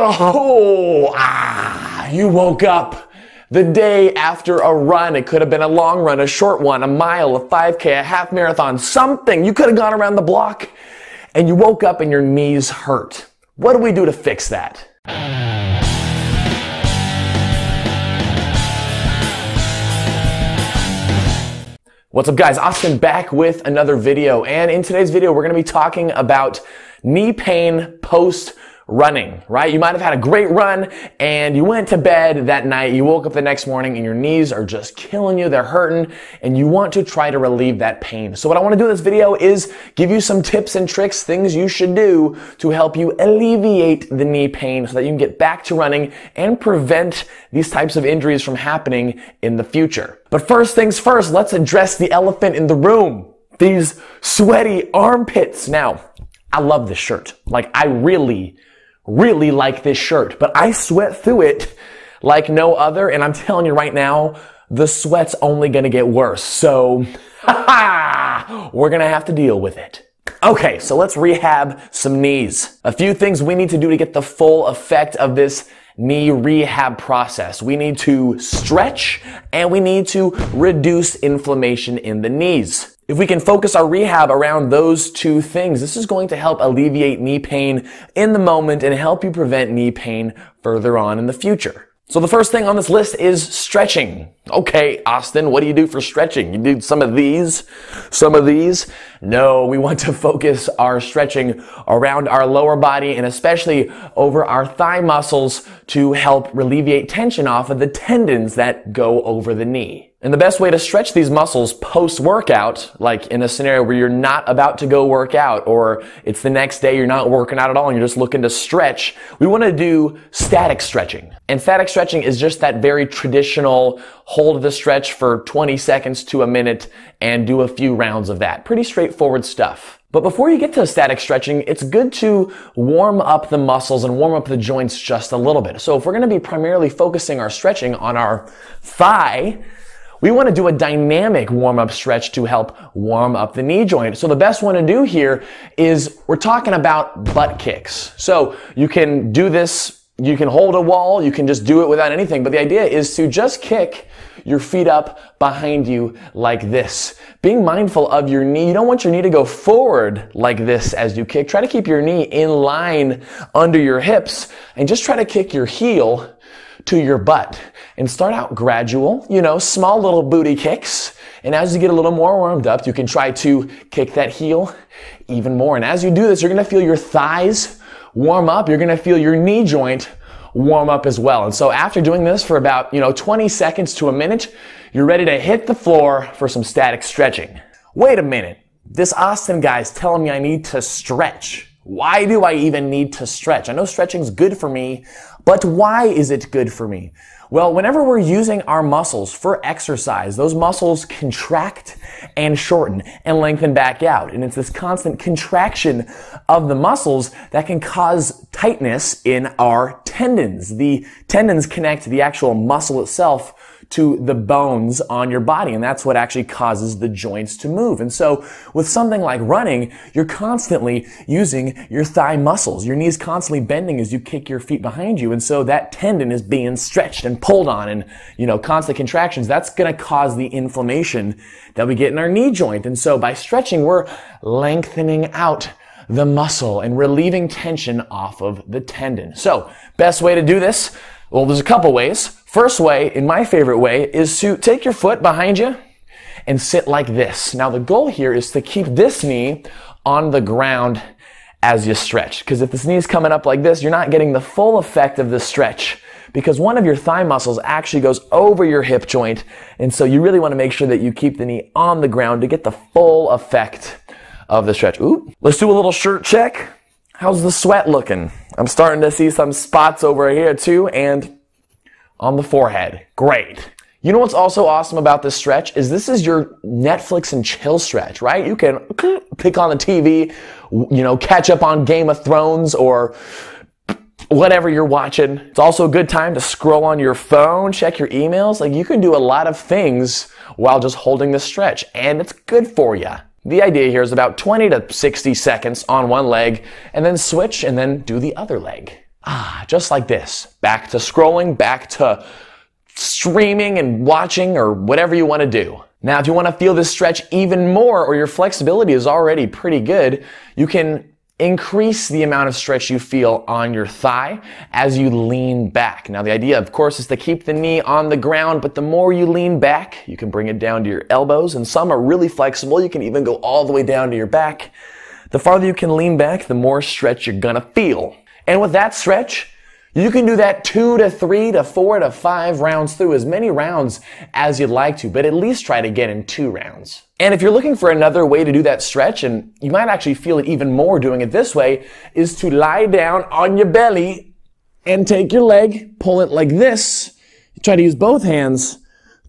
Oh, ah, you woke up the day after a run. It could have been a long run, a short one, a mile, a 5K, a half marathon, something. You could have gone around the block and you woke up and your knees hurt. What do we do to fix that? What's up guys? Austin back with another video. And in today's video, we're going to be talking about knee pain post running, right? You might have had a great run and you went to bed that night. You woke up the next morning and your knees are just killing you. They're hurting and you want to try to relieve that pain. So what I want to do in this video is give you some tips and tricks, things you should do to help you alleviate the knee pain so that you can get back to running and prevent these types of injuries from happening in the future. But first things first, let's address the elephant in the room. These sweaty armpits. Now, I love this shirt. Like, I really really like this shirt, but I sweat through it like no other. And I'm telling you right now, the sweat's only going to get worse. So, we're going to have to deal with it. Okay, so let's rehab some knees. A few things we need to do to get the full effect of this knee rehab process. We need to stretch and we need to reduce inflammation in the knees. If we can focus our rehab around those two things, this is going to help alleviate knee pain in the moment and help you prevent knee pain further on in the future. So the first thing on this list is stretching. Okay, Austin, what do you do for stretching? You do some of these, some of these. No, we want to focus our stretching around our lower body and especially over our thigh muscles to help relieve tension off of the tendons that go over the knee. And the best way to stretch these muscles post workout, like in a scenario where you're not about to go work out or it's the next day, you're not working out at all and you're just looking to stretch, we want to do static stretching. And static stretching is just that very traditional hold the stretch for 20 seconds to a minute and do a few rounds of that. Pretty straightforward stuff. But before you get to static stretching, it's good to warm up the muscles and warm up the joints just a little bit. So if we're going to be primarily focusing our stretching on our thigh, we want to do a dynamic warm up stretch to help warm up the knee joint. So the best one to do here is we're talking about butt kicks. So you can do this, you can hold a wall, you can just do it without anything, but the idea is to just kick your feet up behind you like this. Being mindful of your knee. You don't want your knee to go forward like this as you kick. Try to keep your knee in line under your hips and just try to kick your heel to your butt and start out gradual, you know, small little booty kicks. And as you get a little more warmed up, you can try to kick that heel even more. And as you do this, you're going to feel your thighs warm up. You're going to feel your knee joint warm up as well. And so after doing this for about, you know, 20 seconds to a minute, you're ready to hit the floor for some static stretching. Wait a minute. This Austin guy is telling me I need to stretch. Why do I even need to stretch? I know stretching's good for me. But why is it good for me? Well, whenever we're using our muscles for exercise, those muscles contract and shorten and lengthen back out. And it's this constant contraction of the muscles that can cause tightness in our tendons. The tendons connect the actual muscle itself to the bones on your body. And that's what actually causes the joints to move. And so with something like running, you're constantly using your thigh muscles. Your knees constantly bending as you kick your feet behind you. And so that tendon is being stretched and pulled on and, you know, constant contractions. That's going to cause the inflammation that we get in our knee joint. And so by stretching, we're lengthening out the muscle and relieving tension off of the tendon. So best way to do this, well, there's a couple ways. First way, in my favorite way, is to take your foot behind you and sit like this. Now, the goal here is to keep this knee on the ground as you stretch. Because if this knee is coming up like this, you're not getting the full effect of the stretch because one of your thigh muscles actually goes over your hip joint. And so you really want to make sure that you keep the knee on the ground to get the full effect of the stretch. Ooh, let's do a little shirt check. How's the sweat looking? I'm starting to see some spots over here too and on the forehead. Great. You know what's also awesome about this stretch is this is your Netflix and chill stretch, right? You can pick on the TV, you know, catch up on Game of Thrones or whatever you're watching. It's also a good time to scroll on your phone, check your emails. Like you can do a lot of things while just holding the stretch and it's good for you. The idea here is about 20 to 60 seconds on one leg, and then switch and then do the other leg. Ah, just like this. Back to scrolling, back to streaming and watching or whatever you want to do. Now, if you want to feel this stretch even more or your flexibility is already pretty good, you can Increase the amount of stretch you feel on your thigh as you lean back. Now the idea, of course, is to keep the knee on the ground, but the more you lean back, you can bring it down to your elbows, and some are really flexible. You can even go all the way down to your back. The farther you can lean back, the more stretch you're gonna feel. And with that stretch, you can do that two to three to four to five rounds through as many rounds as you'd like to, but at least try to get in two rounds. And if you're looking for another way to do that stretch, and you might actually feel it even more doing it this way, is to lie down on your belly and take your leg, pull it like this. try to use both hands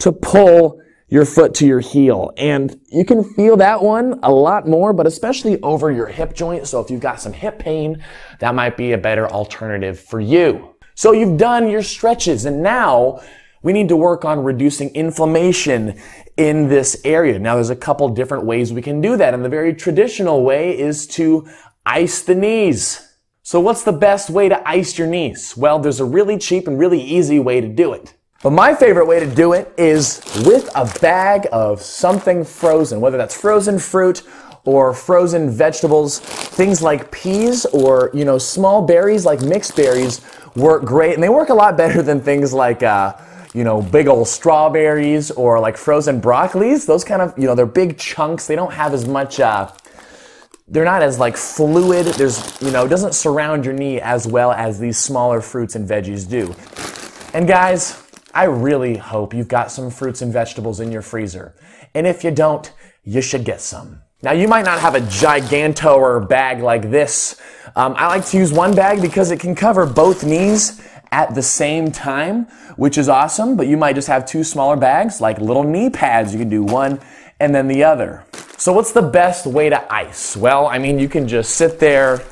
to pull your foot to your heel. And you can feel that one a lot more, but especially over your hip joint. So if you've got some hip pain, that might be a better alternative for you. So you've done your stretches and now we need to work on reducing inflammation in this area. Now, there's a couple different ways we can do that. And the very traditional way is to ice the knees. So what's the best way to ice your knees? Well, there's a really cheap and really easy way to do it. But my favorite way to do it is with a bag of something frozen, whether that's frozen fruit or frozen vegetables, things like peas or, you know, small berries like mixed berries work great. And they work a lot better than things like, uh, you know, big old strawberries or like frozen broccolis. Those kind of, you know, they're big chunks. They don't have as much, uh, they're not as like fluid. There's, you know, doesn't surround your knee as well as these smaller fruits and veggies do. And guys, I really hope you've got some fruits and vegetables in your freezer. And if you don't, you should get some. Now, you might not have a or bag like this. Um, I like to use one bag because it can cover both knees at the same time, which is awesome, but you might just have two smaller bags, like little knee pads. You can do one and then the other. So what's the best way to ice? Well, I mean, you can just sit there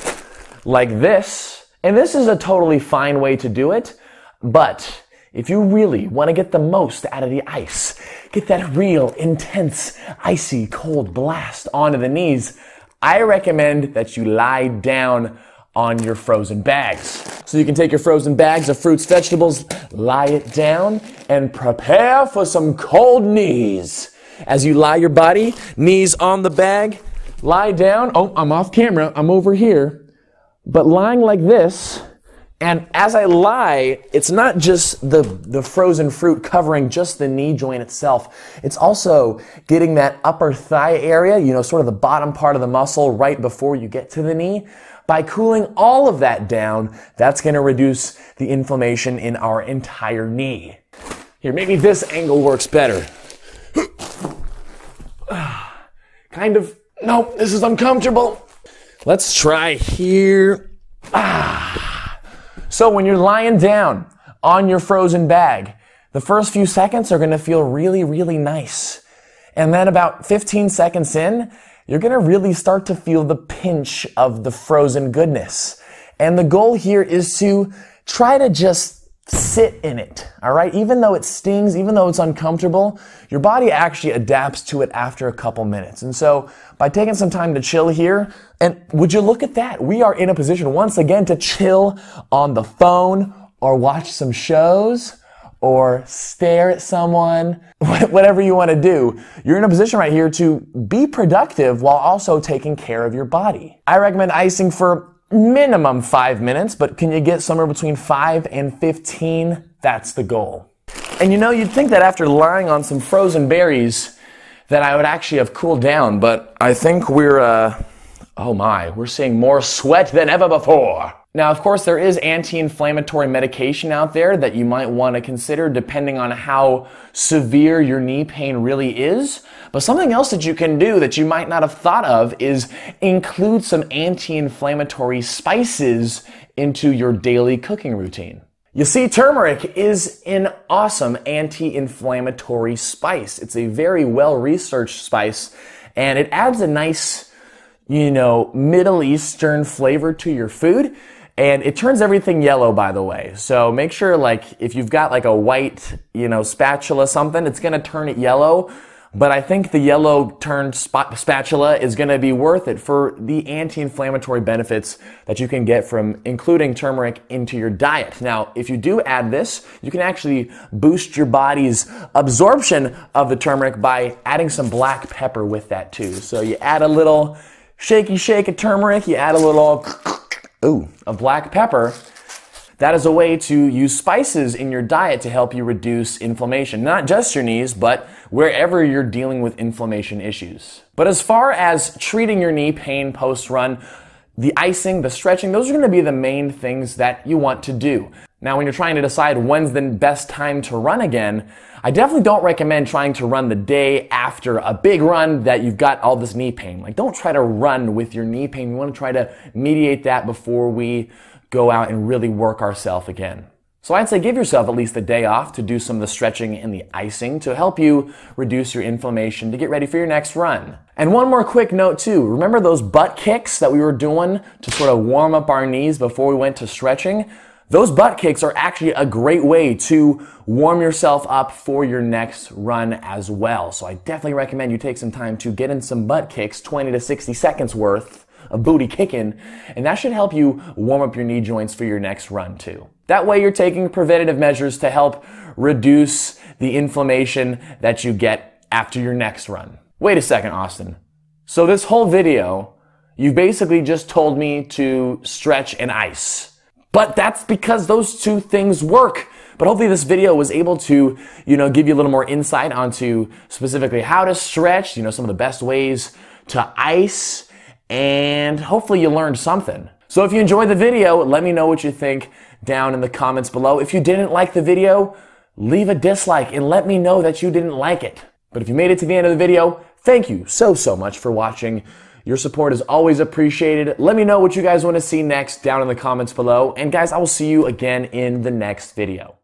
like this, and this is a totally fine way to do it, but if you really want to get the most out of the ice, get that real intense, icy, cold blast onto the knees, I recommend that you lie down on your frozen bags. So you can take your frozen bags of fruits, vegetables, lie it down, and prepare for some cold knees. As you lie your body, knees on the bag, lie down. Oh, I'm off camera, I'm over here. But lying like this, and as I lie, it's not just the, the frozen fruit covering just the knee joint itself. It's also getting that upper thigh area, you know, sort of the bottom part of the muscle right before you get to the knee. By cooling all of that down, that's going to reduce the inflammation in our entire knee. Here, maybe this angle works better. kind of, nope, this is uncomfortable. Let's try here. Ah. So when you're lying down on your frozen bag, the first few seconds are going to feel really, really nice. And then about 15 seconds in, you're going to really start to feel the pinch of the frozen goodness. And the goal here is to try to just sit in it. All right. Even though it stings, even though it's uncomfortable, your body actually adapts to it after a couple minutes. And so by taking some time to chill here, and would you look at that? We are in a position once again to chill on the phone or watch some shows or stare at someone, whatever you want to do, you're in a position right here to be productive while also taking care of your body. I recommend icing for minimum five minutes, but can you get somewhere between five and 15? That's the goal. And you know, you'd think that after lying on some frozen berries, that I would actually have cooled down, but I think we're, uh, oh my, we're seeing more sweat than ever before. Now, of course, there is anti-inflammatory medication out there that you might want to consider depending on how severe your knee pain really is. But something else that you can do that you might not have thought of is include some anti-inflammatory spices into your daily cooking routine. You see, turmeric is an awesome anti-inflammatory spice. It's a very well-researched spice and it adds a nice you know, Middle Eastern flavor to your food. And it turns everything yellow, by the way. So make sure, like, if you've got like a white, you know, spatula, something, it's gonna turn it yellow. But I think the yellow turned spot, spatula is gonna be worth it for the anti-inflammatory benefits that you can get from including turmeric into your diet. Now, if you do add this, you can actually boost your body's absorption of the turmeric by adding some black pepper with that too. So you add a little shaky shake of turmeric, you add a little ooh, of black pepper. That is a way to use spices in your diet to help you reduce inflammation. Not just your knees, but wherever you're dealing with inflammation issues. But as far as treating your knee pain post run, the icing, the stretching, those are going to be the main things that you want to do. Now, when you're trying to decide when's the best time to run again, I definitely don't recommend trying to run the day after a big run that you've got all this knee pain. Like, don't try to run with your knee pain. We want to try to mediate that before we go out and really work ourselves again. So I'd say give yourself at least a day off to do some of the stretching and the icing to help you reduce your inflammation to get ready for your next run. And one more quick note too. Remember those butt kicks that we were doing to sort of warm up our knees before we went to stretching? Those butt kicks are actually a great way to warm yourself up for your next run as well. So I definitely recommend you take some time to get in some butt kicks, 20 to 60 seconds worth of booty kicking, and that should help you warm up your knee joints for your next run too. That way you're taking preventative measures to help reduce the inflammation that you get after your next run. Wait a second, Austin. So this whole video, you basically just told me to stretch and ice. But that's because those two things work. But hopefully this video was able to, you know, give you a little more insight onto specifically how to stretch, you know, some of the best ways to ice, and hopefully you learned something. So if you enjoyed the video, let me know what you think down in the comments below. If you didn't like the video, leave a dislike and let me know that you didn't like it. But if you made it to the end of the video, thank you so, so much for watching. Your support is always appreciated. Let me know what you guys want to see next down in the comments below. And guys, I will see you again in the next video.